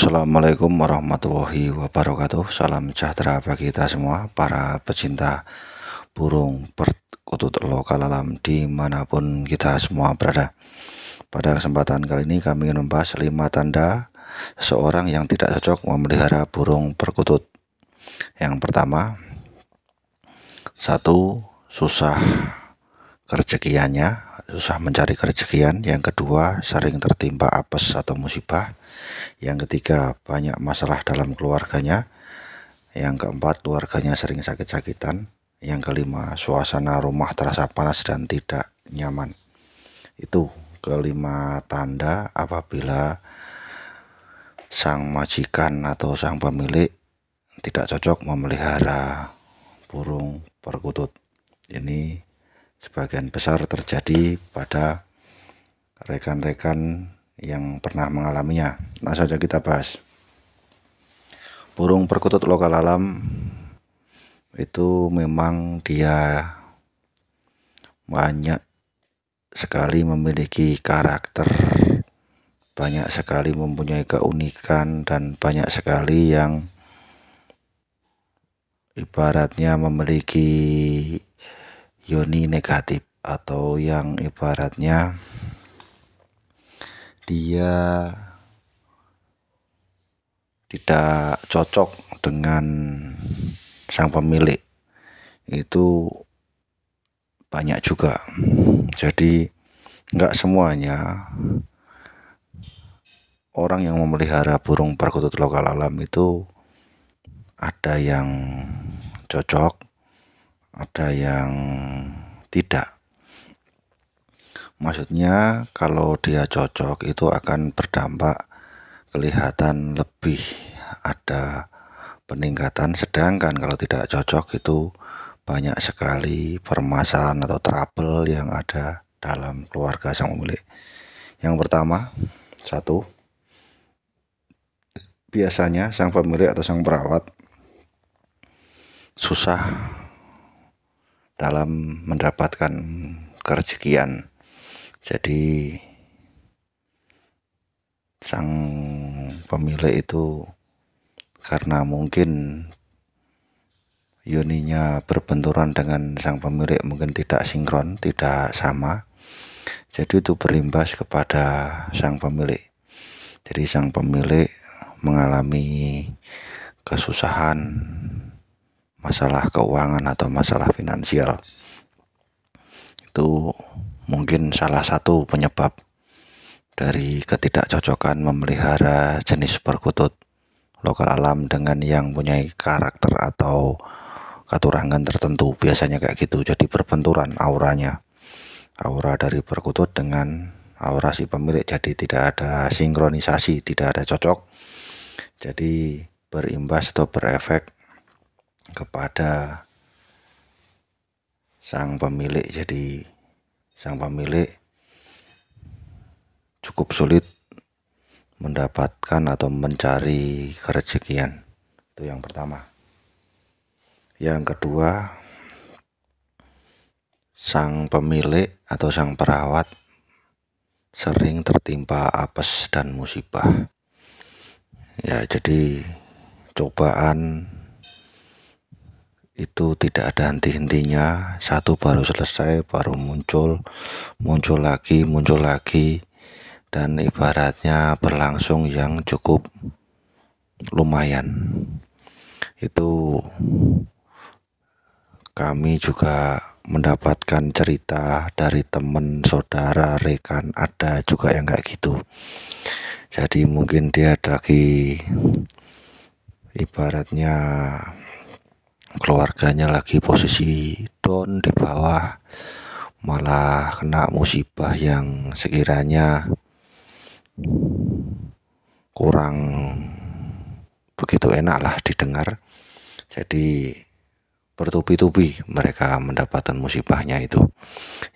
Assalamualaikum warahmatullahi wabarakatuh Salam sejahtera bagi kita semua Para pecinta burung perkutut lokal alam Dimanapun kita semua berada Pada kesempatan kali ini kami ingin membahas 5 tanda Seorang yang tidak cocok memelihara burung perkutut Yang pertama Satu, susah kerejekiannya, susah mencari kerjekian Yang kedua, sering tertimpa apes atau musibah. Yang ketiga, banyak masalah dalam keluarganya. Yang keempat, keluarganya sering sakit-sakitan. Yang kelima, suasana rumah terasa panas dan tidak nyaman. Itu kelima tanda apabila sang majikan atau sang pemilik tidak cocok memelihara burung perkutut. Ini sebagian besar terjadi pada rekan-rekan yang pernah mengalaminya. Nah, saja kita bahas. Burung perkutut lokal alam itu memang dia banyak sekali memiliki karakter, banyak sekali mempunyai keunikan dan banyak sekali yang ibaratnya memiliki Yoni negatif atau yang ibaratnya dia tidak cocok dengan sang pemilik itu banyak juga jadi nggak semuanya orang yang memelihara burung perkutut lokal alam itu ada yang cocok ada yang tidak. Maksudnya kalau dia cocok itu akan berdampak kelihatan lebih ada peningkatan sedangkan kalau tidak cocok itu banyak sekali permasalahan atau trouble yang ada dalam keluarga sang pemilik. Yang pertama, satu biasanya sang pemilik atau sang perawat susah dalam mendapatkan kerjekian. Jadi sang pemilik itu karena mungkin yuninya berbenturan dengan sang pemilik mungkin tidak sinkron, tidak sama. Jadi itu berimbas kepada sang pemilik. Jadi sang pemilik mengalami kesusahan masalah keuangan atau masalah finansial itu mungkin salah satu penyebab dari ketidakcocokan memelihara jenis perkutut lokal alam dengan yang punya karakter atau katurangan tertentu biasanya kayak gitu jadi berbenturan auranya aura dari perkutut dengan aura si pemilik jadi tidak ada sinkronisasi tidak ada cocok jadi berimbas atau berefek kepada sang pemilik. Jadi sang pemilik cukup sulit mendapatkan atau mencari kerejekian. Itu yang pertama. Yang kedua, sang pemilik atau sang perawat sering tertimpa apes dan musibah. Ya, jadi cobaan itu tidak ada henti-hentinya satu baru selesai baru muncul muncul lagi muncul lagi dan ibaratnya berlangsung yang cukup lumayan itu kami juga mendapatkan cerita dari teman saudara rekan ada juga yang kayak gitu jadi mungkin dia lagi ibaratnya keluarganya lagi posisi down di bawah malah kena musibah yang sekiranya kurang begitu enak lah didengar jadi bertubi-tubi mereka mendapatkan musibahnya itu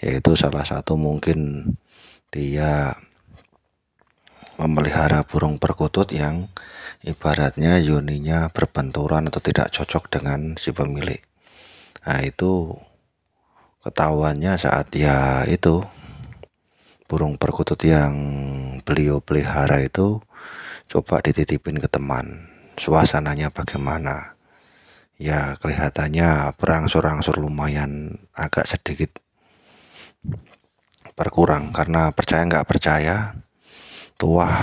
yaitu salah satu mungkin dia memelihara burung perkutut yang ibaratnya yoninya berbenturan atau tidak cocok dengan si pemilik nah itu ketahuannya saat ya itu burung perkutut yang beliau pelihara itu coba dititipin ke teman suasananya bagaimana ya kelihatannya berangsur-angsur lumayan agak sedikit berkurang karena percaya nggak percaya tuah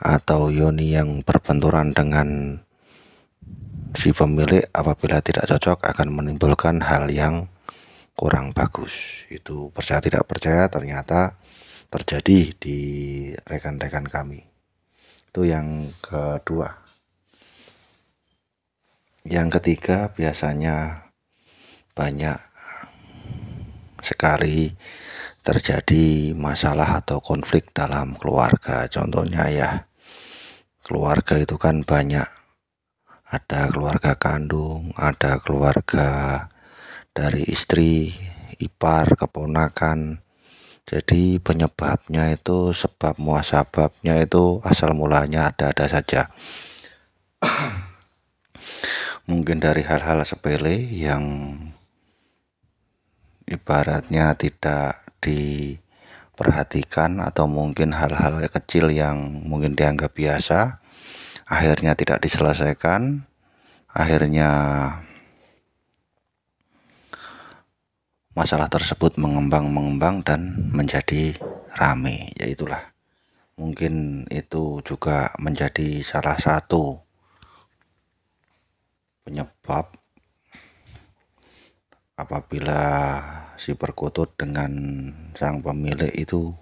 atau yoni yang berbenturan dengan si pemilik apabila tidak cocok akan menimbulkan hal yang kurang bagus itu percaya tidak percaya ternyata terjadi di rekan-rekan kami itu yang kedua yang ketiga biasanya banyak sekali terjadi masalah atau konflik dalam keluarga contohnya ya keluarga itu kan banyak. Ada keluarga kandung, ada keluarga dari istri, ipar, keponakan. Jadi penyebabnya itu sebab muasababnya itu asal mulanya ada-ada saja. Mungkin dari hal-hal sepele yang ibaratnya tidak di perhatikan atau mungkin hal-hal kecil yang mungkin dianggap biasa akhirnya tidak diselesaikan akhirnya masalah tersebut mengembang-mengembang dan menjadi rame ya Itulah mungkin itu juga menjadi salah satu penyebab apabila si perkutut dengan sang pemilik itu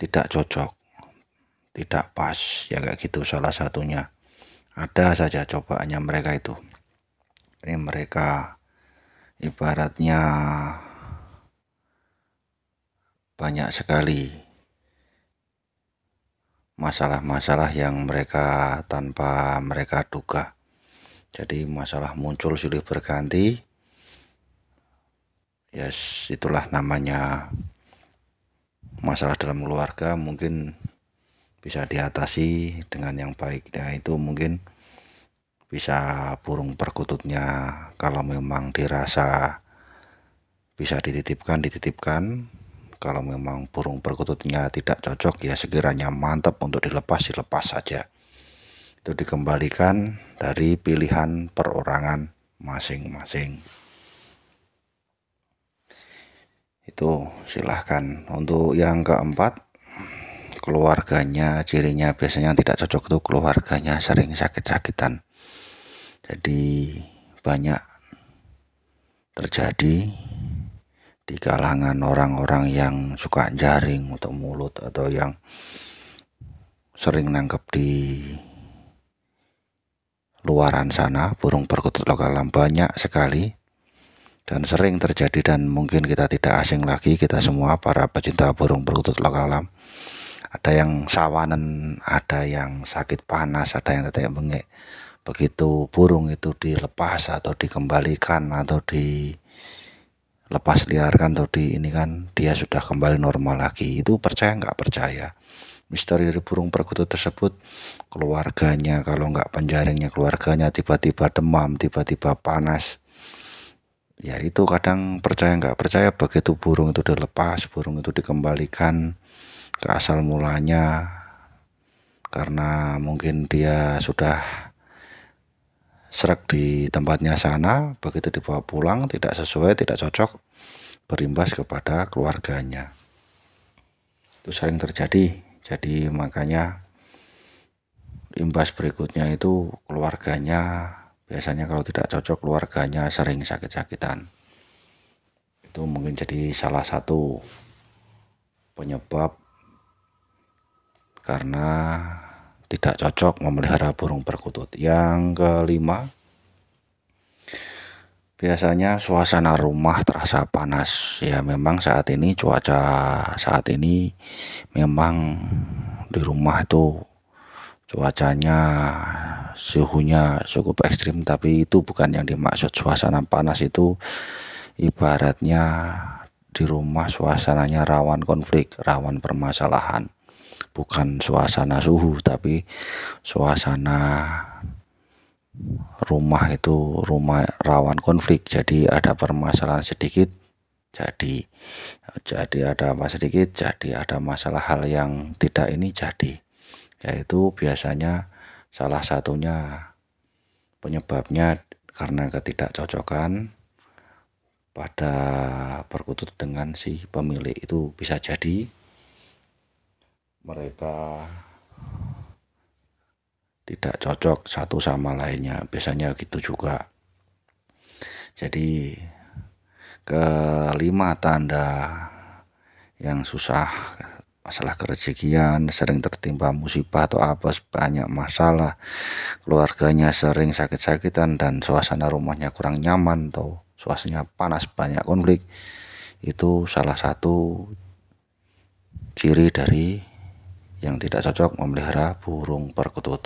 tidak cocok tidak pas ya kayak gitu salah satunya ada saja cobaannya mereka itu ini mereka ibaratnya banyak sekali masalah-masalah yang mereka tanpa mereka duga jadi masalah muncul silih berganti yes itulah namanya masalah dalam keluarga mungkin bisa diatasi dengan yang baik nah itu mungkin bisa burung perkututnya kalau memang dirasa bisa dititipkan dititipkan kalau memang burung perkututnya tidak cocok ya segeranya mantap untuk dilepas dilepas saja itu dikembalikan dari pilihan perorangan masing-masing itu silahkan untuk yang keempat keluarganya cirinya biasanya yang tidak cocok itu keluarganya sering sakit-sakitan jadi banyak terjadi di kalangan orang-orang yang suka jaring untuk mulut atau yang sering nangkep di luaran sana burung perkutut lokal banyak sekali dan sering terjadi dan mungkin kita tidak asing lagi kita semua para pecinta burung perkutut lokal alam ada yang sawanan ada yang sakit panas ada yang tetek bengek begitu burung itu dilepas atau dikembalikan atau dilepas liarkan atau di ini kan dia sudah kembali normal lagi itu percaya nggak percaya misteri dari burung perkutut tersebut keluarganya kalau nggak penjaringnya keluarganya tiba-tiba demam tiba-tiba panas ya itu kadang percaya nggak percaya begitu burung itu dilepas burung itu dikembalikan ke asal mulanya karena mungkin dia sudah serak di tempatnya sana begitu dibawa pulang tidak sesuai tidak cocok berimbas kepada keluarganya itu sering terjadi jadi makanya imbas berikutnya itu keluarganya biasanya kalau tidak cocok keluarganya sering sakit-sakitan itu mungkin jadi salah satu penyebab karena tidak cocok memelihara burung perkutut. Yang kelima, biasanya suasana rumah terasa panas. Ya memang saat ini cuaca saat ini memang di rumah itu cuacanya suhunya cukup ekstrim tapi itu bukan yang dimaksud suasana panas itu ibaratnya di rumah suasananya rawan konflik rawan permasalahan bukan suasana suhu tapi suasana rumah itu rumah rawan konflik jadi ada permasalahan sedikit jadi jadi ada apa sedikit jadi ada masalah hal yang tidak ini jadi yaitu biasanya salah satunya penyebabnya karena ketidakcocokan pada perkutut dengan si pemilik itu bisa jadi mereka tidak cocok satu sama lainnya biasanya gitu juga jadi kelima tanda yang susah masalah kerezekian, sering tertimpa musibah atau apa, banyak masalah, keluarganya sering sakit-sakitan dan suasana rumahnya kurang nyaman atau suasanya panas, banyak konflik. Itu salah satu ciri dari yang tidak cocok memelihara burung perkutut.